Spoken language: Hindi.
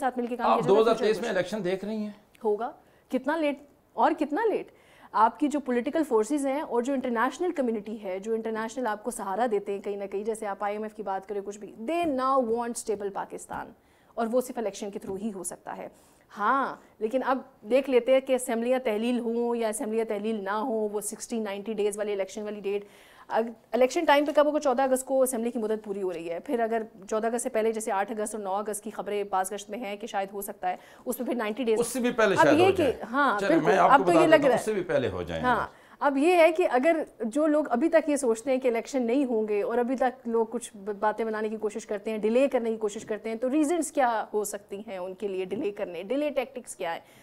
साथ मिलकर काम दो हज़ार तेईस में इलेक्शन देख रही है होगा कितना लेट और कितना लेट आपकी जो पॉलिटिकल फोर्सेस हैं और जो इंटरनेशनल कम्युनिटी है जो इंटरनेशनल आपको सहारा देते हैं कहीं ना कहीं जैसे आप आईएमएफ की बात करें कुछ भी they now want stable Pakistan और वो सिर्फ इलेक्शन के थ्रू ही हो सकता है हाँ लेकिन अब देख लेते हैं कि असम्बलियाँ तहलील हों या असम्बलियाँ तहलील ना हो वो सिक्सटी नाइन्टी डेज़ वाली इलेक्शन वाली डेट इलेक्शन टाइम पे कब होगा चौदह अगस्त को असेंबली की मुदत पूरी हो रही है फिर अगर चौदह अगस्त से पहले जैसे आठ अगस्त और नौ अगस्त की खबरें पास गश्त में हैं कि शायद हो सकता है उसमें फिर नाइन्टी डेज उससे भी पहले अब ये कि हाँ अब तो ये लग तो रहा है उससे भी पहले हो जाए हाँ अब ये है कि अगर जो लोग अभी तक ये सोचते हैं कि इलेक्शन नहीं होंगे और अभी तक लोग कुछ बातें बनाने की कोशिश करते हैं डिले करने की कोशिश करते हैं तो रीजंस क्या हो सकती हैं उनके लिए डिले करने डिले टैक्टिक्स क्या है